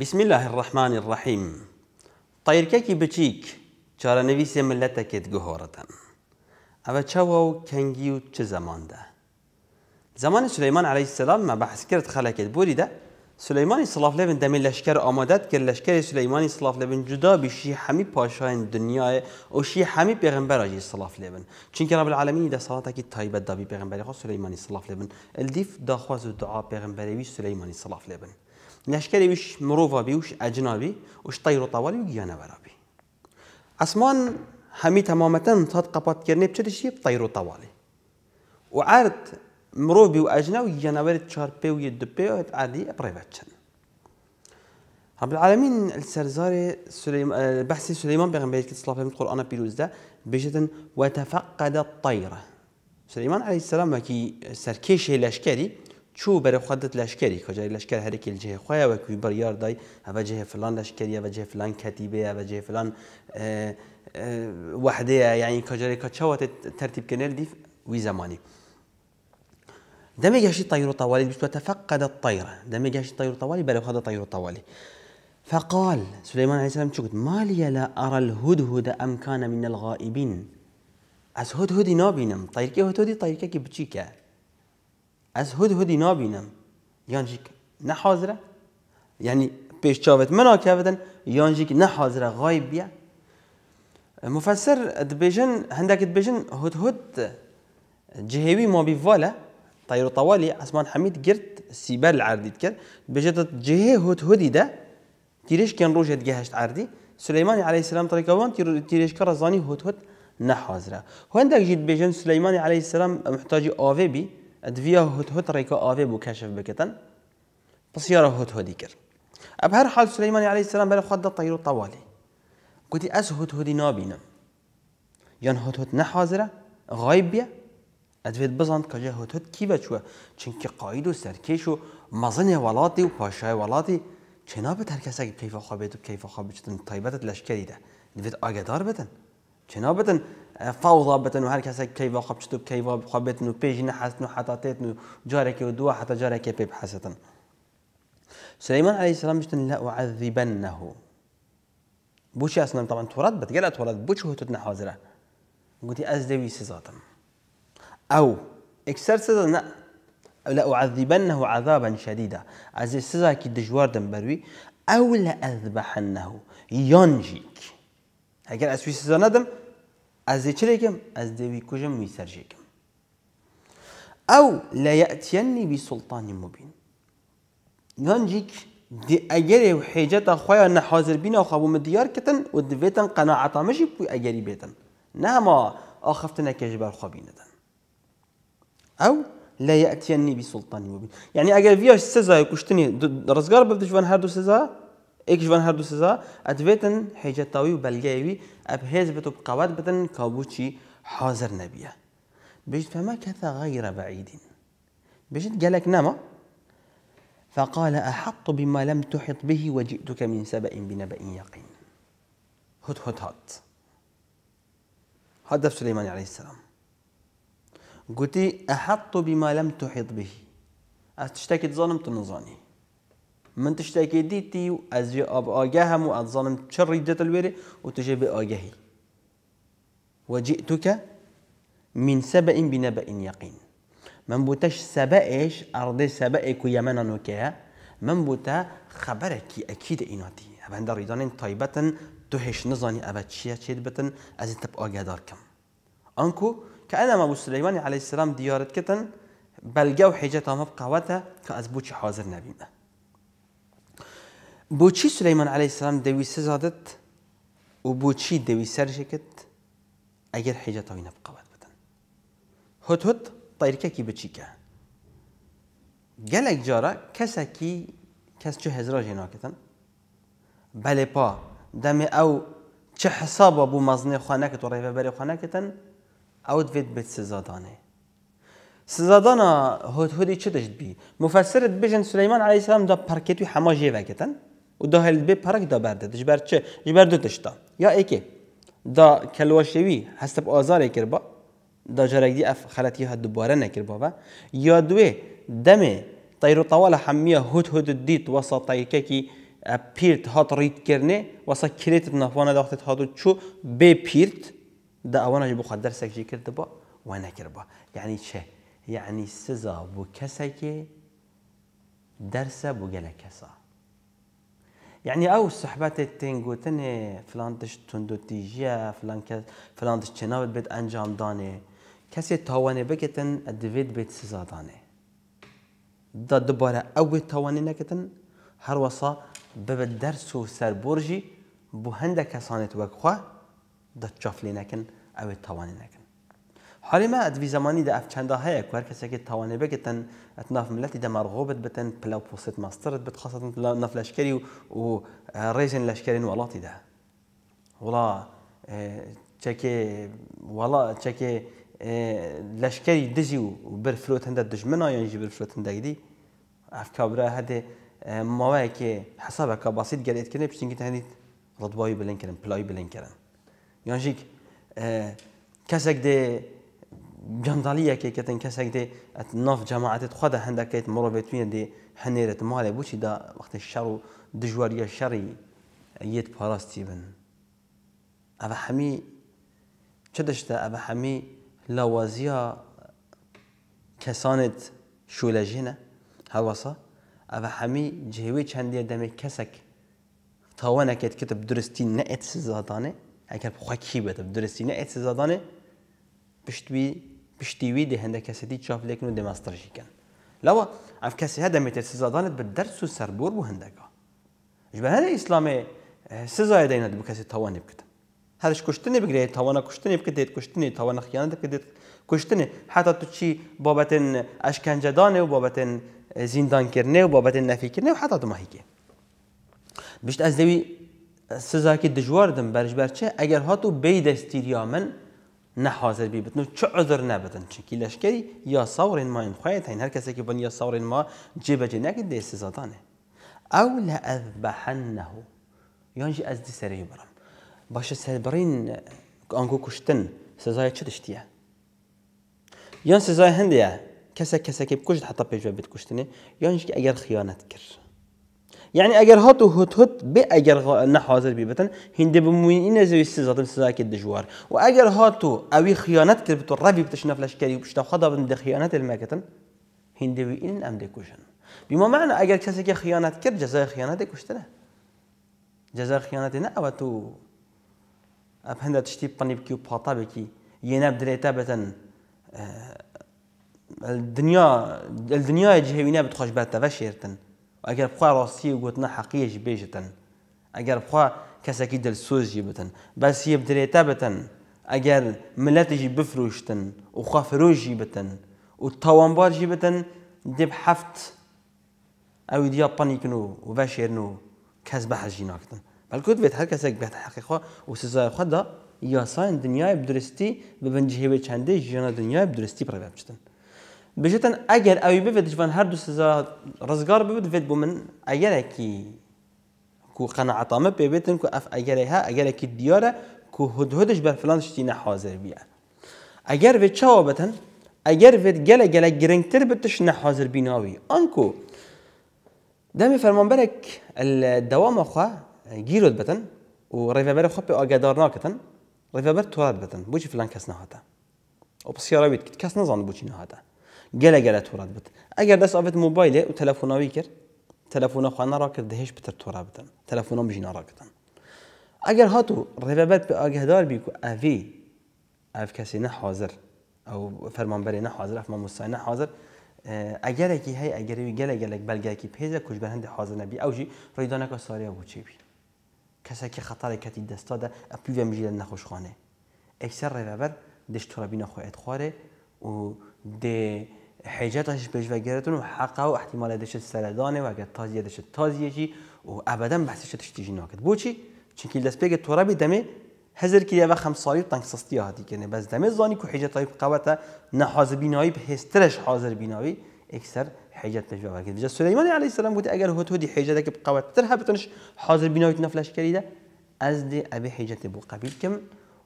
بسم الله الرحمن الرحيم طيرككي بچيك چارە نەویسێ ملەتەکێت گۆهۆڕەتەن ئەوە چاوە و کەنگی و چه زمان ده زمان سلەیمان عليه السلام ما بحث کرد خەلەکێت ده سلەیمانی صلاف لبن دەمی لەشکەر ئامادەت کرد لەشکری سلەیمانی صلاف لبن جدا بشی هەمی پاشایان دنیا و شی هەمی پێغمبەراژی سلاف لێبن چونکە رب ده العالمینی دا سڵاتێکی تایبەت دابی پێغمبەری خۆ سلەیمانی سلاف لێبن الدیف داخواز و دعا پێغمبەرەوی سلەیمانی صلاف لبن لشکری وش مروفا بی وش اجنابی وش طیر و طوالی و گیانه برابی عثمان همی تمامتا تات قبات کرنه بچه دشی طیر و طوالی و عرد مروف بی و اجنا و گیانه برد چار و ید پی و عردی ابریوت چن رب العالمين السرزاري سليم اه، بحثي سليمان بيغنبير كتب صلاة في القرآن بيروز ده بيجتن وتفقد الطيرة سليمان عليه السلام كي سركيش الأشكالي لشکر هر لەشکری جه خویا و کوی بر یار دای ئەە جه فلان لشکری بە جه فلان کتیبه بە جه فلان وحده یعنی کۆجارێکە ترتیب کنل دی وی زمانی. دمج يشي الطير طوالي وتفقد الطير دمج يشي الطير طوالي بل أخذ الطير طوالي فقال سليمان عليه السلام قلت ما لي لا أرى الهدهد أم كان من الغائبين أس هدهدي نابينم طيركي هدهدي طيركي بتشيكا از هد هدهدی نابینم یانجیک نه حاضره یعنی پیش چاوت منا کردن یانجیک نه حاضره غایب بیا مفسر دبیجن هندک دبیجن هد هد جهوی ما بیواله طير طوالی عثمان حمید گرت سیبر العردید کرد بجت جهه هد هدی ده تیرش کن روشت گهشت عردی سليمان عليه السلام طريقة وان تيريش كرزاني هد هد نحازره هندك جيت بيجن سليمان عليه السلام محتاج آوي بي دویا هدهد ریکا آوه بو کشف بکتن پس یارا هدهدی کرد اب هر حال سلیمان علیه السلام برای خود طیر طوالی گوتی از هدهدی نابینم یان هدهد نحاضره غایب بیه ادوید بزند که جه هدهد کی بچوه چونکه قاید و سرکش و مزن ولاتی و پاشای ولاتی چنابت هر کسی که کیف خوابید و کیف خواب بچتن طیبتت لشکری ده دوید آگدار بتن چنابتن فوضى بتنو هر کس کیوا خواب چتو واقع خواب نو پیج نه حتا تیت نو جاره کی دو حتا جاره کی پیب حسن سليمان عليه السلام بشتن لا اعذبنه بوش اسلام طبعا تورد بتقلع تورد بوش هو تتنا حاضره قلت ازدوي سزاتم او اكسر سزا لا لا اعذبنه عذابا شديدا از سزا كي دجوار دم او لا اذبحنه ينجيك هكذا اسوي سزا ندم از چی لگم؟ از دوی کجم ویسرجیگم او لا یأتینی بی سلطان مبین نانجیک دي اجري وحيجتا خويا انا حاضر بينا وخابو مديار كتن ودفيتن قناعة ماشي بو اجري بيتن نهما اخفتنا كجبال خابينتن او لا ياتيني بسلطان مبين يعني اجا فيها سزا يكشتني رزقار ببدش فان هادو سزا ایک جوان هر دو سزا ادویتن حیجتاوی و بلگایوی اب هیز بتو بقوات بتن کابوچی حاضر نبیه بجد فما کثا غير بعيد بجد قالك نما فقال أحط بما لم تحط به وجئتك من سبأ بنبأ يقين هد هد هد هذا سليمان عليه السلام قلت أحط بما لم تحط به أتشتكي ظلم تنظاني من تشتكي ديتي وأز أب اجاهم وأتظلم تشري جت الويري وتجي اجاهي وجئتك من سبأ بنبأ يقين من بوتش سبأش أرض سبأك يمنا نوكيا من بوتا خبرك أكيد إناتي أبان در ريدانين طيبة تهش نظني أبا تشيا تشيد بتن أزي تب آجه داركم أنكو ما أبو سليمان عليه السلام ديارت كتن بلجو حجة تامب قوته كأزبوش حاضر نبينا بوشي سليمان عليه السلام دوي سزادت وبوشي دوي سرشكت اجر حجة طوينة بقوات بطن هد هد طيركا كي بوشيكا جاره جارا كسا كي كس جو هزرا جيناكتن بالي با دمي او چه حساب ابو مزنه خانکت و رایفه بری خانکتن او دوید بیت سزادانه سزادانا هود هودی چه داشت بی؟ مفسرت بجن سلیمان علیه السلام دا پرکتوی همه جیوه کتن و دا هل بی پرک دا برده دش بر چه بر دو تشتا یا ایکی دا کلواشوی حسب آزار با دا جرگ دی اف خلطی ها دوباره با و یا دوی دمه طير طوال حمية هد هد الديت وسط کی پیرت هات رید کرنه وسط كريت النفوانا داخت هادو چو بی پیرت دا اوانا جبو خود درس سكجي کرد با و وانا با یعنی چه؟ یعنی سزا بو که درس بو جلا كسا يعني او الصحبات تنجو تني فلان دش تندو تيجيا فلان كذا فلان دش تناوت بيت انجام داني كسي تواني بكتن الدفيد بيت سزا داني دا دبارة او تواني نكتن هر وصا بب درس سر برجي بو هندك كسانت وكخوا دا تشافلي نكن او تواني نكن حالی ما ادوی زمانی ده اف چنده هەیە کو هەر کەسێکی تاوانێ اتناف ئەتناف ملەتی دەمەڕغۆبت بتن پلە و پۆست ماسترت بت خاصەتن نەف لەشکری و ڕێژن لەشکرین وڵاتی ده وڵا اه، چەکێ وڵا اه، چەکێ لەشکری دژی و برفرۆت هەندە دژمنایان ژی برفرۆتندەگیدی ئەفکابرا هەدێ اه، ماوەیەکێ حسابەکە باسیت گەرێتکردن پشتنگی هەنیت ڕدبایی بلینکردن پلای بلینکردن یانژیک کسک ده دي کەسێک جماعة تخدا جەماعاتێت كيت هەندەکەیت مرۆڤێتویە دێ هەنێرت مالێ بچی دا وقت شەڕ دجوار يا شەڕی یەت پاراستی بن. حمي هەمی چ حمي لوازيا كسانت لاوازیە کەسانت شولەژینە حمي ئەە هەمی دمي كسك تاوانا كيت كتب کتب درستی نەئێت سزادانێ ئەگەر كي بێتە درستی نەئێت سزادانێ پشتوی پشتیوی ده هنده کسی چاف لیکن و دماسترشی کن لوا اف کسی ها دمیتر داند به درس و سربور بو هنده که جبه هنده اسلام ایده ایند بو کسی توانی بکتن هرش کشتنی بگیره توانا کشتنی بکت دید کشتنی توانا خیانه دید کشتنی. کشتنی حتی تو چی بابت اشکنجه دانه و بابت زندان کرنه و بابت نفی کرنه و حتی تو ماهی که بشت از دوی سزا که دم برش برچه اگر ها تو بیدستیری من نه حاضر بی بتنو چه عذر نبتن چونکی لشکری یا صور ما این خواهد هین هر کسی که بن یا صور ما جه بجه نکد دی سزادانه او لأذبحنه یانجی از دی سری برم باشه سر برین آنگو کشتن سزای چه دشتیه یان سزای هندیه کسی کسی که بکشت حتی پیجوه بیت کشتنه یانجی که اگر خیانت کرد يعني اگر هاتو هت هت به اگر نه حاضر بی بتن هنده بموین این از ویسی زادم سزا که دجوار و اگر هاتو اوی خیانت کرد بتو ربی بتش نفلش کری و پشتا خدا بند خیانت المکتن هنده بی این ام دکوشن ما معنی اگر کسی که خیانت کرد جزای خیانت کشتنه جزای خیانت نه او تو اب هنده تشتی بقنی بکی پاتا بکی یه نب دریتا بتن اه، الدنيا الدنيا جهوينا بتخش باتا فشيرتن اگر راستی ئەگەر بخوا ڕاستی گوتنە حەقیەش بێژتن ئەگەر بخوا کەسێکی دەرسۆزی بتن بەسیە بدرێتە بتن اگر ملەتیژی بفروشتن و خوافرۆژی بتن و تاوانبارژی بتن دێب حفت ئەوی دیا پەنیکن و و بەشێرن و کەس بە حەژی ناکتن بەلکوت بێت هەر کەسێک بێت حەقیخوا و سزای خوددا یاسان دنیای بدرستی درستی ببنجهێوێ چندەی ژیانە دنیای بدرستی پڕێ بچتن بجتن اگر اوی بفید جوان هر دو سزا رزگار ببید فید بو من اگر اکی کو قناعتامه ببیتن کو اف اگر ها اگر اکی دیاره کو هدهدش بر فلان شتی نحاضر بیه اگر وید چاوا بتن اگر وید گله گله گرنگتر بتش نحاضر بیناوی آنکو دمی فرمانبرک الدوام خوا گیرود بتن و ریفبر خوا به آگدار ناکتن بر تورد بتن بوچی فلان کس نهاته و بسیار بید کس نزان بوچی نهاته گەلە گەلە تۆڕات بت دست آفت موبایل و تلفن آوی کرد تەلەفۆنە خوانە ڕاکرد دهش بتر تورات بدن. تلفن آم جینا اگر هاتو تۆرا بتن تەلەفۆنە بژینە ڕاکردن ئەگەر هاتوو ڕێبەبەت بە ئاگهدار بی و ئەڤی ئەف کەسی نەحازر ئەو فەرمانبەری نەحازر ئەفمە موسای نەحازر اه، ئەگەرێکی هەیە ئەگەروی گەلە گەلێک بەلگاکی پێزە کوش بە هەندی حازر نەبی ئەوژی ڕێدانەکە ساریە چی بی کسی که کەسێکی خەتاری کەتی دەستادا ئەپیوە مجید نخوش خانه. اکثر ڕێبەبەر دشت تۆرەبینە خۆیت خوارێ و ده حیجتش پیشوگرتون و حقه و احتمال دش سردانه و اگر تازیه دش تازیه چی و ابدا بحثش تشتیجی ناکد بو چی چون چونکی دست پیگ تورا بی دمه هزر کلیه و خم سالی تنگ سستی ها کنه بس دمه زانی کو حیجت های قوتا نه حاضر بینایی به هسترش حاضر بینایی اکثر حجت تجربه کرد. جا سلیمان علیه السلام گفت اگر هو تو دی حجت که بقوت تر هبتنش حاضر بینایی نفلش کریده از دی ابی حجت بو قبیل کم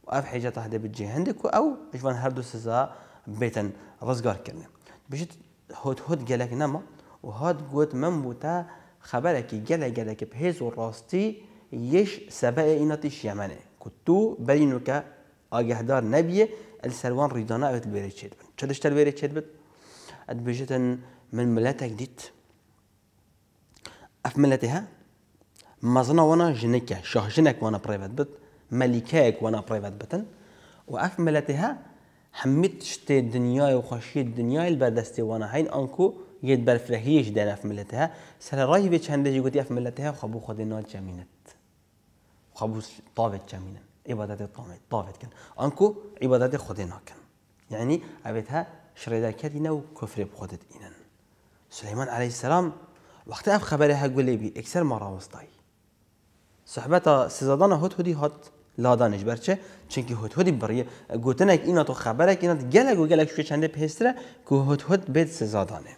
و اف حجت هده به جهندک او اجوان هر دو سزا بیتن رزگار کرنه بجد هود هود گلک نما و هاد گوت من بوتا خبره که گله گله که بهز و راستی یش سبق ایناتیش یمنه کتو برینو که آگهدار نبیه السلوان ريدانا اوت البيري تشدبن تشدش تلبيري تشدبن ادبجتن من ملاتك ديت اف ملاتها مزنا وانا جنكا شاه جنك وانا بريفات بت ملكاك وانا بريفات بتن واف ملاتها حميت شتي دنياي وخشيت دنياي البردستي وانا هين انكو يد برفرهيش دنا في ملتها سر راي بيش هندجي قلت في ملتها وخبو خدنا جامينت وخبو طابت جمينا عبادات طامت طابت كان انكو عبادات خدنا كان يعني شريدا شرداكتنا وكفر بخدت إنن سليمان عليه السلام وقت اف خبرها قولي بي اكسر مرا وسطاي صحبتها سيزادانا هوت هدي هوت لادانش برچه چونکی هد هدی بریه گوتنک اینا تو خبرک اینا گلک و گلک شو چنده پهستره که هد هد بد سزادانه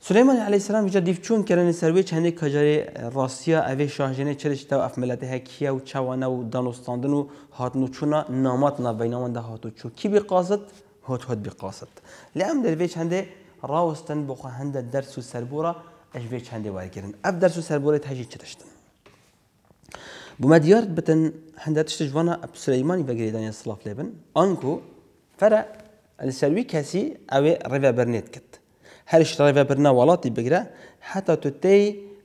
سلیمان علیه السلام وجا دیف چون کرن سروی چنده کجاری راستیا اوی شاهجنه چرش تا اف ملت هکیه و چوانه و دانستاندن و هاتنو چونا نامات نا بینامن ده هاتو چو کی بی قاصد هد هد بی قاصد لام در وی چنده راوستن بخواهند درس و سربورا اجوی چنده وارگیرن اف درس و سربوره تهجی چتشتن بما دیارت بتن هنده تشت جوانا اب سليماني بگری دانيا صلاف لیبن انكو فرا السروی کسی اوه ریوه برنید کت هرش ريفا برنا ولاتي بگره حتى تو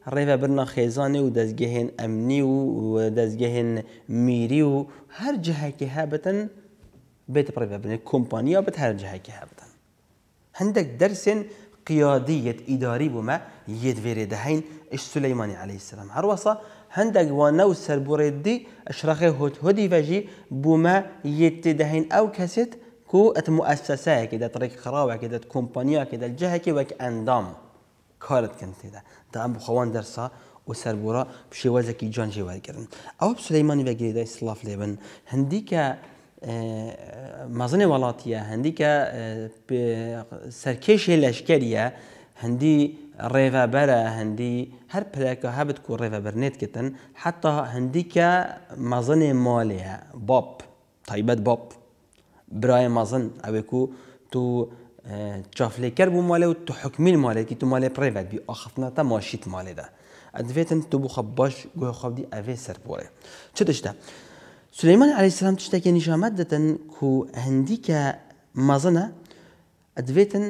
ريفا برنا خيزاني و دزگهن امنی و دزگهن میری و هر جهه که بيت ريفا بين كومبانيا بت هر هيك هبطا هندك درس قيادية إداري بما يدفيري دهين إش سليماني عليه السلام عروسة هەندێک وانە و سربڕێدی هوت هودهودی فجي بوما يتدهين او كاسيت كو کو ئەت مؤسسەیەکی دە تڕێک خراوەکی دەت کۆمپانیاکی دە جەهێکی وەک ئەندام کارت کن تێدا تا ئەم بخەوان دەرسا و جان پشێوەزێکی جانجی او ئەو سلەیمانی بەگریدای سلااف لێبن هنديك آه، مەزنێ وڵاتیە هنديك آه، سركيش الاشكالية هندي ريفا هندي ڕێڤابەرە هەندی هەر پلەکە هەبت و ڕێڤەبەرنێتکردن حتا هەندیکە مظن مالي باب طيبت باب براي مظن او كو تو اه، چافلێکەر بوو مالە و تو حکمیل مالێکی تو مالێ پڕێڤەت بی ئاخفتناتە ماشیت مالێدا ئەدوێتن تو بو خب باش گوێ خەبدی ئەوێ سەر بۆڕێ چ تشتە سلەیمان علیسلام نشامت دتن دەتەن و هەندیکە مەزنە ئەدوێتن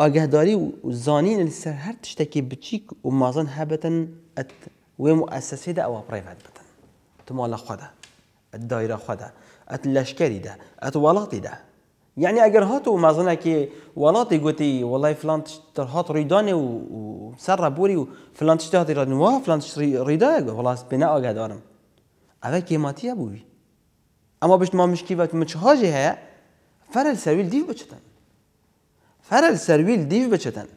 آگهداری و زانین لسر هر تشتکی بچیک و مازن هبتن ات و مؤسسه ده او پرایفت بتن تو مال خدا ات دایره خدا ات لشکری ده ات ولاتی ده يعني اگر هاتو ما ظنك ولاتي قلتي والله فلان هات ريداني وسر بوري فلان تشتهات ريداني واه فلان ريدا والله بناء قاعد ارم هذا كيماتي ابوي اما باش ما مشكي وقت مچه هاجي هيا فرل سويل دیو بتشتن فرل سرویل دیو بچتن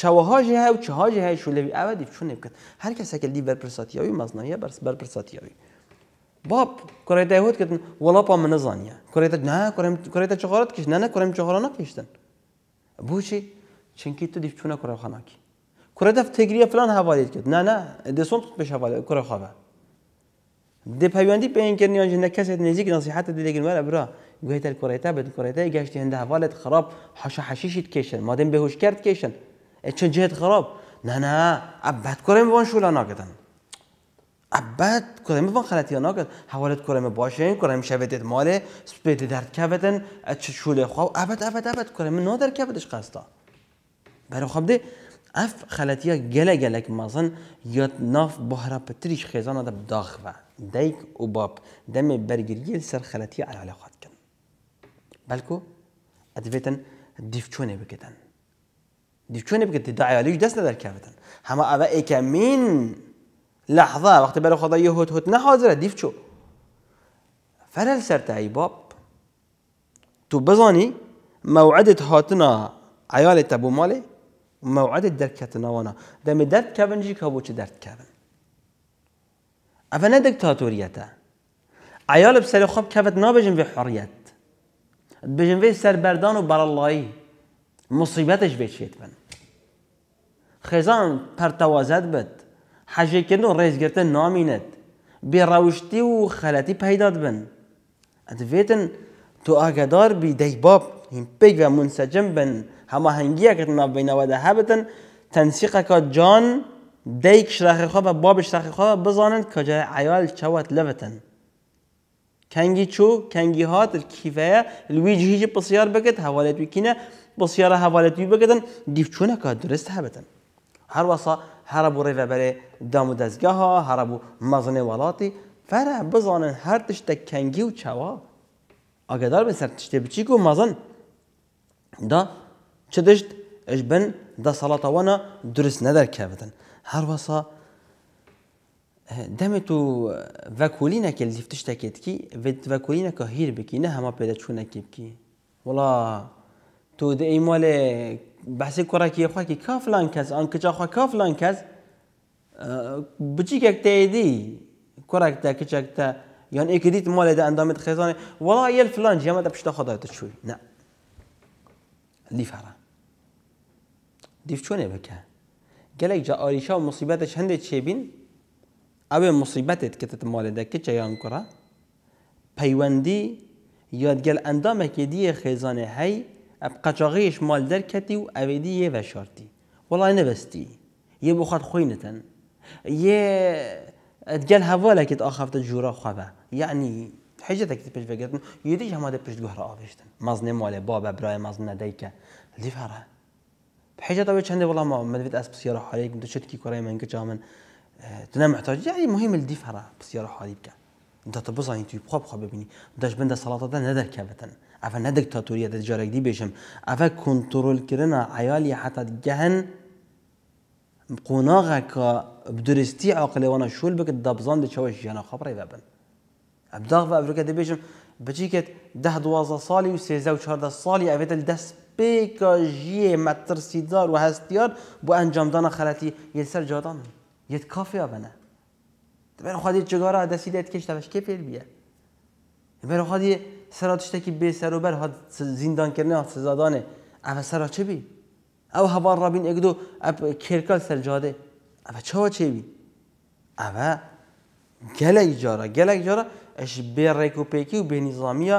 چواهاجی های و چهاجی های شلوی او دیو چون نبکن هر کس که دیو برپرساتیاوی مزنایه برپرساتیاوی باب کریتا یهود کتن ولا پا من زانیه کریتا نه کریتا چهارت کش نه نه کریم چهارا نکشتن بوچی چنکی تو دیف چونه کی؟ خاناکی اف تگریه فلان حوالیت کرد نه نه دسون بشه حوالیت کریم خوابه دی پیوندی به کرنی کرنی آنجا نکست نزیک نصیحت دیگه مرا برا گوهی کوریتا به بد گشت گشتی هنده حوالت خراب حش حشیشید کشن مادم بهوش کرد کشن چون جهت خراب نه نه ابد کوریم وان شولا ناگدن ابد کوریم وان خلطی ناگد حوالت کوریم باشه کوریم شودت مال سپید درد کبدن چ شوله خو ابد ابد ابد کوریم نو در کبدش قستا برای خب ده اف خلطیا گله گلک مازن یاد ناف بهرا پتریش خیزان داغ و دیک و باب دم برگیری سر خلطیا علاقه بەلکو ئەدبێتن دیفچۆنێ بکەن دیفچۆنێ بکەیت داعالیش دەست لە دەرکاوێتن هەمە ئەە ئەیکە من لحظه وقت بلا خدا يهوت هوت نحاضر ديفچو دیفچۆ سرت اي باب تو بزاني موعدت هاتنا تبو عیالێت تە بۆ ماڵێ مەوعدت دەرکەتنەوەنا دەمە دەردکەبنجی کە بۆچی دەردکەبن ئەە نە دەکتاتۆریەتە عيال بسەر خۆب كابت نابجن في حڕەت بژن سر سربردان و برالایی مصیبتش بچیت بند. بن خزان پرتوازد بد حجه و ریز نامینت بی روشتی و خلطی پیداد بن اد ویتن تو آگدار بی دی باب این پیگ و منسجم بن همه هنگی اکت ناب هبتن تنسیق که جان دیک شرخ خواب باب شرخ خواب بزانند کجا عیال چوت لبتن كانجي چو كانجي هات الكفاية الويج هيجي بصيار بكت هوالات ويكينا بصيارة هوالات ويبكتن ديف شونا كاد درست هبتن هر وصا هربوا و بري دامو هر ابو مزن ولاتي فرع بزانن هر تشت كانجي و چوا اقدر بسر بچی بچیکو مزن دا چدشت اجبن دا صلاة وانا درست ندر كابتن هر وصا دم تو که و ڤکولینەکە کی، ود وکولینا که هیر بکی نه پیدا چونه کی بکی وڵا تو دەئیمۆلێ بەسی خواه که کافلان کس ئەم خواه کافلان کەس بچیکێک تێدی کوڕێک تا یعنی تا دیت مال ده اندامت خزانه. ولی یه فلان جیامەتە پشتە چوی نه نه لیفەرە دیف چونه بکه گلک جا آریشام و مصیبەتش چه بین؟ ئەوێ که کەتت مالێدەکە چیان پیوندی یادگل اندام که دی خێزانێ های اب قچاقیش مال کتی و ئەوێدی یه بەشارتی وڵای یه ادگل بۆ خات خۆی نەتەن یێ یعنی حجت ئاخافتە جوورە بگردن. یعنی دیش هم یدیش هەمادە گوه را مەزنێ مزنه با بابا برای مەزن نەدەیکە حجت حجەتەوە چندێ از مەدوێت ئەس پسیێرە حالەیەکم دەچێتکی کوڕی منکە اینکه من تنام محتاج يعني مهم الديف هرا بسيارة حالي بك انت تبص توی خواب خواب ببینی داش بند سلطات ندر کبتن اول ندک تاتوریه در جارک دی بیشم اول کنترل کردن عیالی حتی جهن قناغه که بدرستي عقلي وانا شو بکت دبزان دی چوش جانا خواب رای ببن ابداغ و ابروکه دی ده دوازه صالي و سیزه و چهارده سالی اوید دست پیکا جیه مترسیدار و هستیار بو انجام دانا خلاتی يلسر سر یه کافی آبنه بر خودی چگارا دستی دید کش توش کی پیر بیه خواهد خودی سراتش تکی به سر و بر زندان کردن هاد سزادانه اما سرا چه بی او هوا بین اگدو اب کرکال سر جاده اما چه و چه بی اما گلک جارا گلک جارا اش به و پیکی و به نظامیا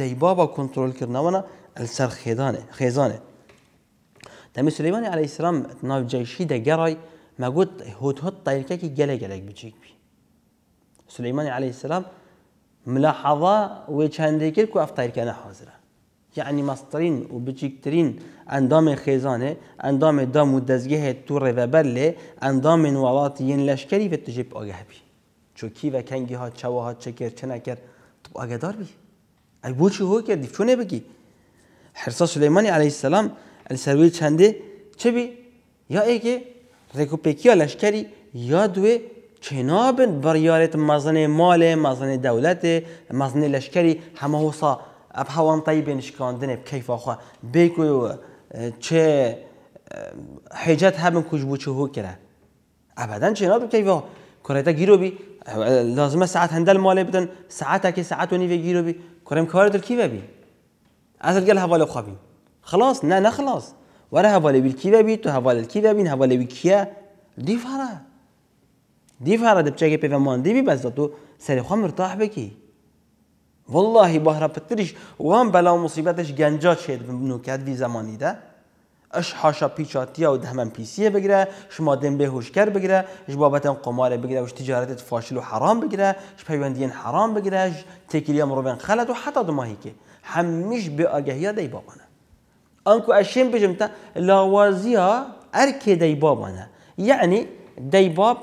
دیبابا کنترل وانا سر خیزانه خیزانه دمی سلیمان علیه السلام ناو جیشی گرای مەگوت هوتهت تایرکێکی گەلێ گەلێک بيجيك بي سليمان عليه السلام ملاحظە وێ چندێکرد و ئەف تایرکانە حاضرە یعنی مەسترین و بچیکترین ئەندامێ خێزانێ ئەندامێ دام و دەستگەهێت تو ڕێڤەبەر لێ ئەندامێن وڵاتی یەن لەشکری بێت تژێب ئاگەهبی چۆکی بە کەنگی ها چاوەها چەکرد چنەکرد تو ئاگدار بی ئەی بۆچی هۆ کردی شو بگی حرص سليمان عليه السلام سەروی چندێ چبی یا ئێکێ رکوپیکی لشکری یا دوی کناب بر مزن مال مزن دولت مزن لشکری همه حسا اب هوان طیب نشکاندنه کیف آخوا بیکو چه حجت هم کج بو چه هو کرا ابدا چناب کیف آخوا کریتا گیرو بی لازمه ساعت هندل مال بدن ساعت که ساعت و نیوه گیرو بی کاری کی بی از الگل حواله خوابی خلاص نه نه خلاص وره حواله بیل کی ببی تو حواله کی ببین حواله بی کیه دی فره دی فره دبچه که پیومان دی بی تو سر خواه مرتاح بکی والله بهره پترش و هم بلا مصیبتش گنجا شد نوکت وی زمانی ده اش حاشا پیچاتیا او دهمن پیسیه بگیره شما دن به هوشکر بگیره اش بابت قماره بگیره اش تجارتت فاشل و حرام بگیره اش پیوندین حرام بگیره اش رو بین خلط و حتی دماهی که همیش به آگهی دی بابانه انكو اشين بجمتا لاوازيا اركي ديبابانا يعني ديباب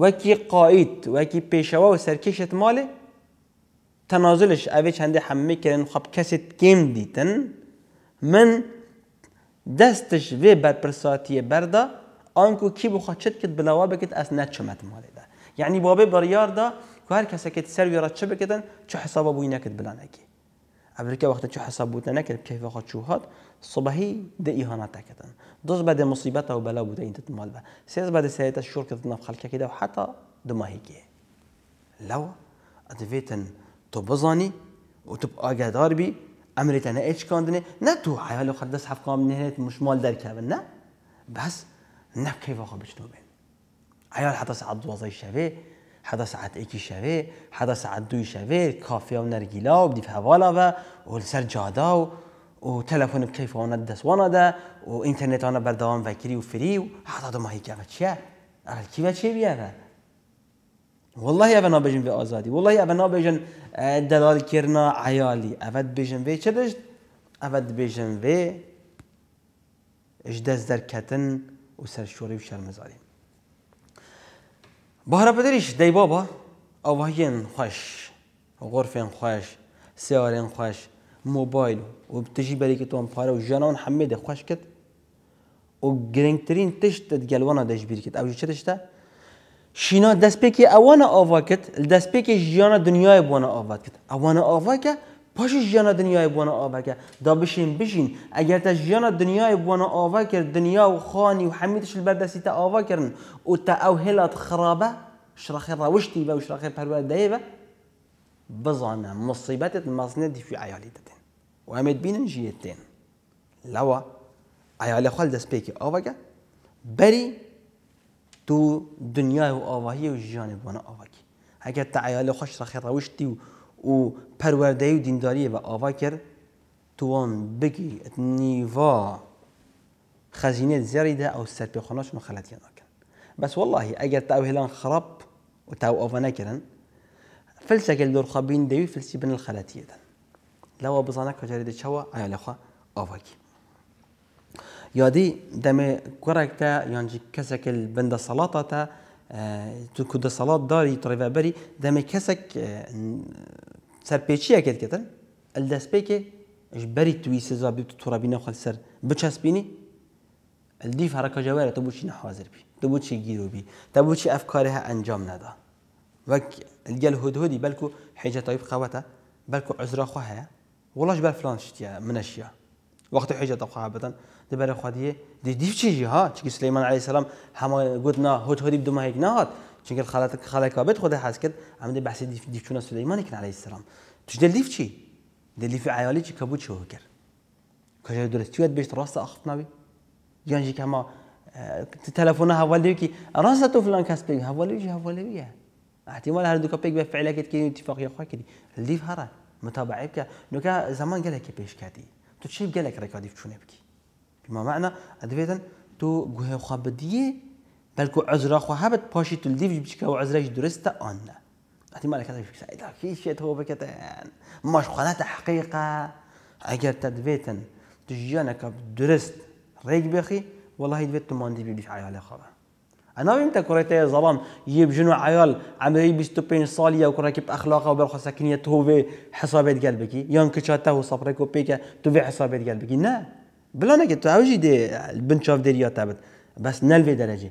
وكي قائد وكي بيشوا وسركشت مالي تنازلش اويش هندي حمي كرن خب كسيت كيم ديتن من دستش في بر برساتي بردا انكو كي بو خاتشت كت بلاوا بکت اس نه چمت ماله ده یعنی بابه بریار دا كو هر کسی سر سروی را چه بکتن بوينكت حساب بوی امریکا وقت چه حساب بود نکرد کیف خود چو هات صبحی ده ایهانات تكتن دوز بعد مصيبة او بلا بودا إنت مال با سيز بعد سیت شرکت نف خلک كده وحتى حتی دو ماهی که لو ادفیتن تو بزانی و تو آگهدار بی امریکا نه اچ کندنه نه تو حیال خود دست حفقام نهیت مش مال دار كابن نه بس نه کیف خود بشنو بین حیال حتى سعد وظای شبه حدا ساعت ایکی شوه حدا ساعت دوی شوه کافی و نرگیلا و بدیف حوالا و و سر جادا و و تلفن بکیف آنه دست وانه ده و انترنت وانا بردوام و فری و حدا دو ماهی که ما چیه؟ اول کی و كيفا بیه بيا والله ابا نابجن به آزادی والله ابا نابجن اه، دلال کرنا عیالی اوه بجن به چه چدشت اوه بجن في اجدز کتن و سر شوری و شرمزاری بهره پدریش دی بابا اوهین خوش غرفین خوش سیارین خوش موبایل و تجی بری که تو هم پاره و جنان همه ده خوش کد و گرنگترین تشت گلوانا دش بیر کد او چه تشتا؟ شینا دست پی که اوانا آوا کد دست که جیانا دنیای بونه آوا کد اوانا آوا که پاش جان دنیای بوان آوا که دا بشین بشین اگر تا جان دنیای بوان آوا کرد دنیا و خانی و حمیدش البردسی تا آوا کردن و تا او هلات خرابه شرخی روشتی با و شرخی پرورده با بزانه مصیبت مزنه دی فی عیالی دادن و همید بینن جیتین لوا عیال خال دست پیکی آوا که بری تو دنیای و آواهی و جان بوان آوا کرد اگر تا عیال خوش رخی روشتی و و پرورده و دینداری و آوا کرد توان بگی نیوا خزینه زیری ده او سر پیخوناشون خلطیان آکن بس والله اگر تاو هلان خراب و تاو آوا نکرن فلسه کل دور رخبين ديو فلسی بن الخلاتية دن. لو بزانك وجاري دي چوا ايا لخوا آواكي يادي دم قرك تا یانجی کسکل البند صلاة تا آه، تو کو دەسەڵات داری تڕێڤەبەری دەمە کەسێک آه، سەرپێچیەکەت کەتن ئەل دەستپێکێ بەری توی سزا بیت تۆرابینە خەل سەر بچەسبینی الديف هر کجاوره تو بوچی نحاضر بی تو بوچی گیرو بی تو بوچی افکارها انجام ندا الجل الگل هدهدی بلکو حجه طيب قوته بلکو عزرا خوها ولاش بل فلانش شتیا منشیا وقت حجة طبقة عبدا دبر خديه دي ديف شيء ها چونك سليمان عليه السلام هما قدنا هوت هودي بدو ما هيك اه، نهات چونك خالتك خالك بيت خدها حاس كد عم دي بحث ديف ديف شنو سليمان كان عليه السلام تش تجدل ديف شيء دلي ديف عيالي شي كبوت شو هكر كجا درست يد بيش راسه اخف نبي يانجي كما تلفونها هواليكي راسه تو فلان كاس بيك هواليجي هواليجي احتمال هر دوكا بيك بفعلك كي اتفاقيه خويا كدي اللي فهرا متابعه بك نوكا زمان قالها كي بيش كاتي تو چی گلک رکادی بچونه بکی بما معنا ادفيتن تو جوه خابديه بلكو عذرا خو هبت باشي که و وعذراج درسته ان نه احتمال كذا فيك سعيد كي شيت هو بكتان ماش خانه حقيقه اگر تدفيتن تجيانك درست ريك بخي والله تو تماندي بیش عیال خبر انا انت كريت يا زلام يجيب جنو عيال عمري 25 ساليه وكراكب اخلاقه وبرخه سكنيه توفي حسابات قلبك يان كشاته وصبرك وبيك توفي حسابات قلبك لا بلا انا قلت اوجي دي البنت شاف ديريا تابت بس نلفي درجه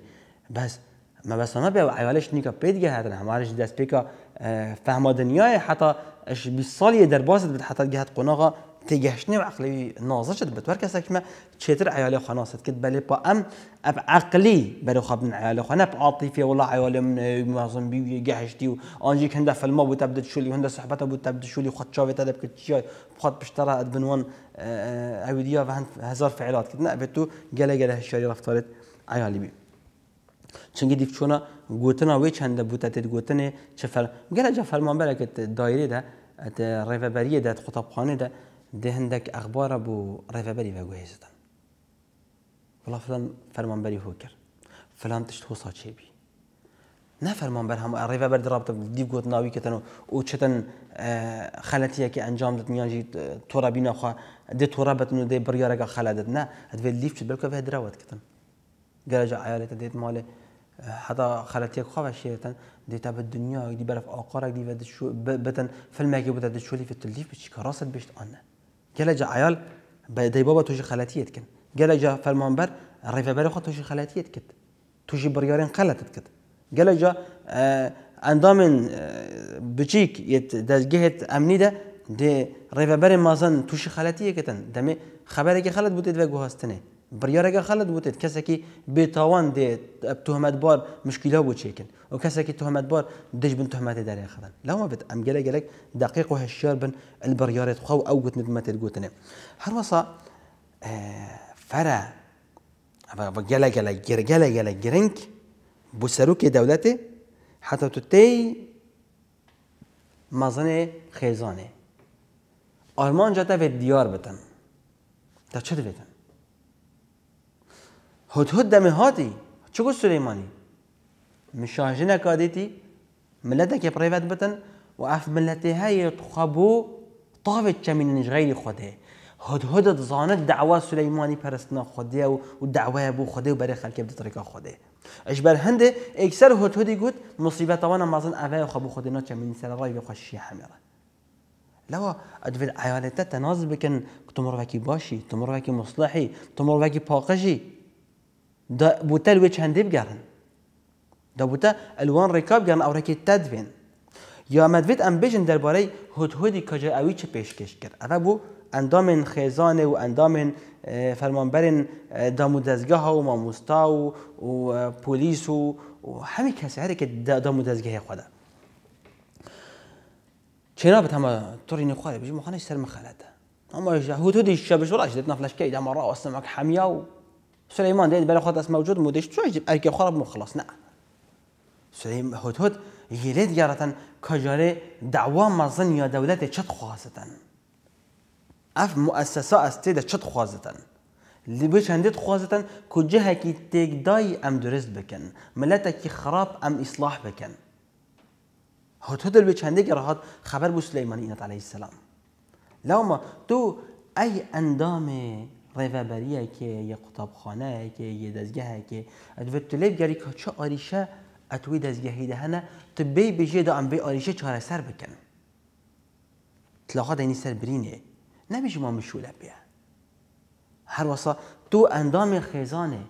بس ما بس انا بیا عیالش نیکا پید گه هاتن همارش دست پیکا فهم دنیای حتی اش 20 در باست بد حتی گهت قناقه تیگەشتنی و عقلوی نازشت بە تۆر کەسێکمە چێتر ئایالی خۆناست کرد بەلێ پا ئەم ئەب عقلی بەرەخوابن ئایالی خۆنە عاتیفێ وڵا ئایالی من مازم بی گەهشتی و ئانجی هەندە فەلما بوو تەبدت شولی هەندە سەحبەتە بوو تەبدت شولی خۆچاوێتە دەبکرد چیای بخوات پشتەرە ئەدبنوان ئەویدیا اه، اه، بە هەند هزار فعلات کردن ئەبێت تو گەلە گەلە هەشاری رفتارێت ئایالی بی چنگی دیک چۆنا گوتنا وی چەندە بوو تێت گوتنێ چفەر گەلە دایره ده ات دە ڕێڤەبەریە دەت خطاب خانه دا ده هندك اخبار ابو ريفا بري فاغو هيزتا والله فلان فرمان بري هوكر فلان تشت هو صاحبي نه فرمان بر هم ريفا بري رابط ديب قوت ناوي كتنو او چتن خلتيه كي انجام دت نياجي تورا بينا خو دي تورا بتنو دي بريارك خلدت نه ادفي ليف چت بلكو فهد راوت كتن جراج عائلته ديت مال حتى خلتيك خوا دي تاب الدنيا دي برف اقارك دي شو بتن فيلمك بتدشولي في التليف راسد بشت انا گەلەجە ئایال بە دەی بابە تووشی خەلەتیت کرد گەلەجە فەرمانبەر ڕێفەبەری خۆ تووشی خەلەتیت کرد تووشی بڕیارێن قەلەتت کرد آه، آه، يت ئەندامن بچیک دەستگەهێت ده دە بري مازن مازان تووشی كتن دمي خبرك خلات بوتێت بە گوهاستنێ بریاره خالد بوده کسی که به توان دید تۆمەت بار مشکل مشکیلە بۆ چێکن و کسی که تۆمەت بار دەش بن تۆمەتی داره خەدەن لەوە بد ئەم گەلە گەلێک دقیق و هشیار بن البریاره خو ئەل بڕیارێت خەو نم هر وصا آه، فرا و فەرە گەلە گەلە گرگەلە گەلە گرنگ بو سرکی دولت حتی تو تی تێی مەزنێ آلمان جاتا دەوێت دیار بدن تا چه دیدن هد هد دم هاتی چه گفت سلیمانی كاديتي نکادیتی كي بريفات بتن وأف ملتي هاي تخبو طابت كمين غير خده هد هد زانت دعوة سليماني پرستنا خده ودعوة بو خده وبري خلق بطريقة خده اجبر هنده اكثر هد هدي قد مصيبة وانا مازن اوه خبو خدنا كمين سر راي بخش بخشي حميرة لو ادفل عيالتا تناز بكن تمر وكي باشي تمر وكي مصلحي تمر وكي باقشي دا بوتا الويتش هندي بقارن دا بوتا الوان ركاب قارن او ركي تدفين یا مدوید ام باري درباره هدهدی كجا اوي چه پیش پیشکش کرد اوه بو اندام خيزان و اندام اه، فرمانبر دزگاه و ماموستا و, و اه، پلیس و, و همه کسی هره که دامو دزگاه خدا چنا به تما طوری نخواره بجی مخانه سر مخالده اما هدهدی شبش ولاش دبنا فلاشکی دمارا و سمک حمیه و سليمان داير بالي خلاص موجود موديش شو يجيب اركي خرب مو خلاص نعم سليمان هود هود يلي ديارة كجاري دعوة مزن يا دولة شد خاصة اف مؤسسة استيدة شد خاصة اللي بيش هندت خاصة كجها كي تيك داي ام درست بكن كي خراب ام اصلاح بكن هود هود البيش هندك راحت خبر بو سليمان عليه السلام لو ما تو اي اندامي ڕێڤەبەریەکێ که یه یە که ادوار تو گری که چه آریشه اتوی دەستگەهیدە دهنه تو بێ بژێدا بی آریشه چهار سر بکن تلاقا دەینی سر برینه نمیشه ما مشولە پێە هەروەسا تۆ ئەندامی خێزانێ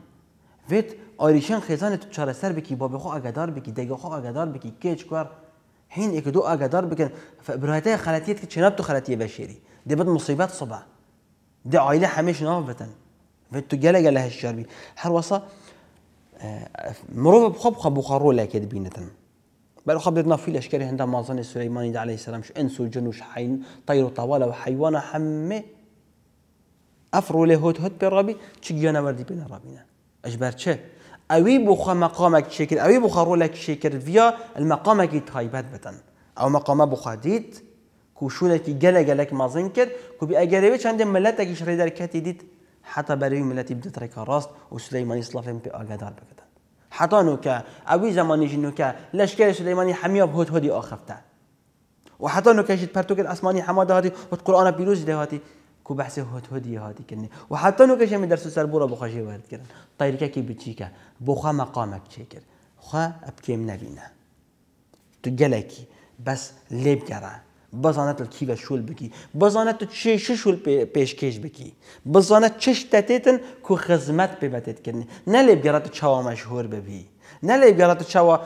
vêt arîşên xêzanê tu çareser bikî babê xwe agedar bikî degê xwe agedar bikî kêç kar hîn êkidû agedar bikin birayetê xeletiyet ki çênab tu xeletiye veşêrî dê bid مصیبت صبح دي عائله همش نافتا و تو گله گله هشیار بی هر واسه آه، مروف بخب خب بخارو كده بینتن بل خب بدنا في الاشكال هند مازن سليماني عليه السلام شو انسو جنو وش حين طير طوال وحيوان حمه افرو له هوت هوت بربي تشجينا وردي بين ربينا اجبر تشه اوي بخ مقامك شكل اوي بخارو لك شكل فيا المقامك يتهايبت بتن او مقام بخديت کو شولێکی گەلە گەلک مازن کرد کو بی اگر ملت ئەگەرەوێ چندێ کتی دید حتی برای بەرەوی ملەتی بدرێکە راست و سلیمانی سلەیمانی سلاافێن بگذار حتی بکەن حتا زمانی جنو که لشکر سلیمانی سلەیمانی هەمیە بۆت هۆدی ئاخفتە و حتی حتا آسمانی حماد ئەسمانی و قرآن پیروز ده دەهاتی کو بحث بەحسێ هۆت هۆدی کنی و حتی حتا نوکەش هەمی دەرس سەر بۆە بخۆشی کی بچی که بۆخوا مەقامە بچێ کرد خوا ابکیم نبینه تو بس لب لێبگەڕە بزانت کیوە شول بکی بزانێت تو چێ شول پێشکەش بکی بزانێت چش شتێتن کو به پێبەتێتکردنی کنی. نلی بگەڕێت چاوا مشهور ببی نە لێ بگەڕێت چاوە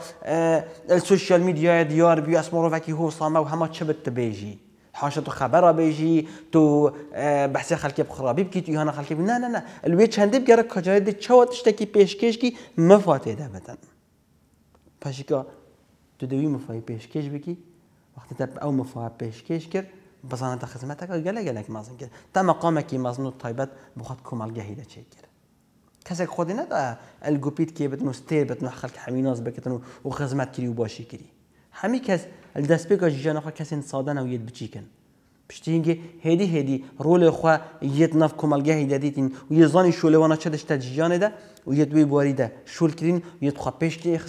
میدیا میدیای دیار بی ئەسمۆڕۆڤکی هۆسامە و همه چه بت تبێژی حاشا تو خبره بیجی، تو بحث خلقی بخرابی بکی تو هنا خلکی نه نه نه الوی چندب گره کجای دی چوا تشتکی پیشکش کی مفاته بدن پشیکا تو دوی مفای پیشکش بکی وقت تب او مفاهیم پیشکش کرد بزانه تا خدمت کرد گله گلک مازن کرد تا مقامه کی مازنو تایبت بخواد کمال گهیده چه کرد کسک خودی ندا الگوپیت که بتنو ستیر بتنو خلق حمیناز بکتنو و خدمت کری و باشی کری همی کس الدست بگا جیجان خواه کسی سادن او ید بچیکن پشتی اینگه هدی هدی رول خوا یت نف کمالگه هیدیتین و یه زانی شوله وانا چه دشته جیانه ده و یه دوی ده شول کرین و یه خواه پیش که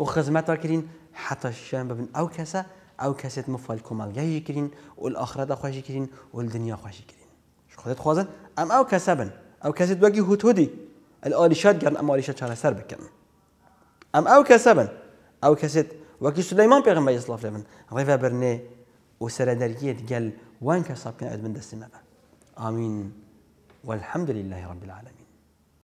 و خزمت کرین حتی شیان ببین او کسه او کسیت مفال کمالیه کرین و الاخره دا خوشی کرین و الدنیا خوشی کرین ش خودت خوازن ام او کسبن او کسیت وگی هودهودی الاليشات گرن ام الاليشات چاره سر بکن ام او کسبن او کسیت وكي سليمان بيغمبر يصلى في لبن غيفا برني وسردريت قال وان كسب ادمن من دسمه امين والحمد لله رب العالمين